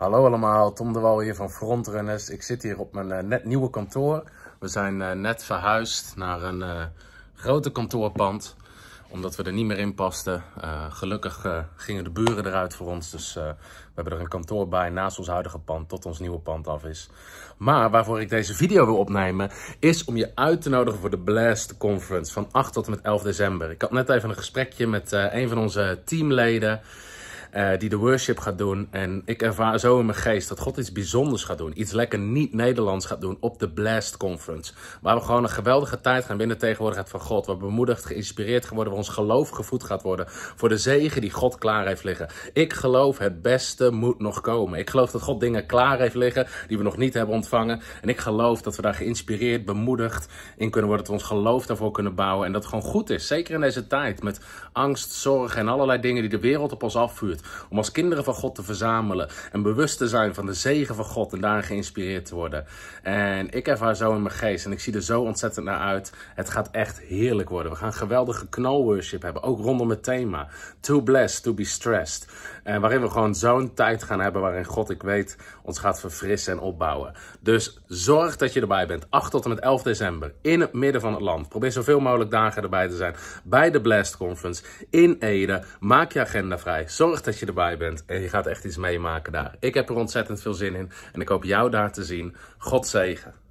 Hallo allemaal, Tom de Wal hier van Frontrunners. Ik zit hier op mijn eh, net nieuwe kantoor. We zijn eh, net verhuisd naar een eh, grote kantoorpand, omdat we er niet meer in pasten. gelukkig gingen de buren eruit voor ons, dus we hebben er een kantoor bij naast ons huidige pand tot ons nieuwe pand af is. Maar waarvoor ik deze video wil opnemen, is om je uit te nodigen voor de Blast Conference van 8 tot en met 11 december. Ik had net even een gesprekje met een van onze teamleden. Eh, die de worship gaat doen. En ik ervaar zo in mijn geest dat God iets bijzonders gaat doen. Iets lekker niet-Nederlands gaat doen op de Blast Conference. Waar we gewoon een geweldige tijd gaan binnen tegenwoordigheid van God. Waar we bemoedigd, geïnspireerd gaan worden. Waar ons geloof gevoed gaat worden. Voor de zegen die God klaar heeft liggen. Ik geloof het beste moet nog komen. Ik geloof dat God dingen klaar heeft liggen die we nog niet hebben ontvangen. En ik geloof dat we daar geïnspireerd, bemoedigd in kunnen worden. Dat we ons geloof daarvoor kunnen bouwen. En dat het gewoon goed is. Zeker in deze tijd met angst, zorg en allerlei dingen die de wereld op ons afvuurt. Om als kinderen van God te verzamelen en bewust te zijn van de zegen van God en daarin geïnspireerd te worden. En ik ervaar zo in mijn geest en ik zie er zo ontzettend naar uit. Het gaat echt heerlijk worden. We gaan geweldige knalworship hebben, ook rondom het thema. Too blessed to be stressed. En waarin we gewoon zo'n tijd gaan hebben waarin God, ik weet, ons gaat verfrissen en opbouwen. Dus zorg dat je erbij bent. 8 tot en met 11 december in het midden van het land. Probeer zoveel mogelijk dagen erbij te zijn bij de Blessed Conference in Ede. Maak je agenda vrij. Zorg dat dat je erbij bent en je gaat echt iets meemaken daar. Ik heb er ontzettend veel zin in en ik hoop jou daar te zien. God zegen.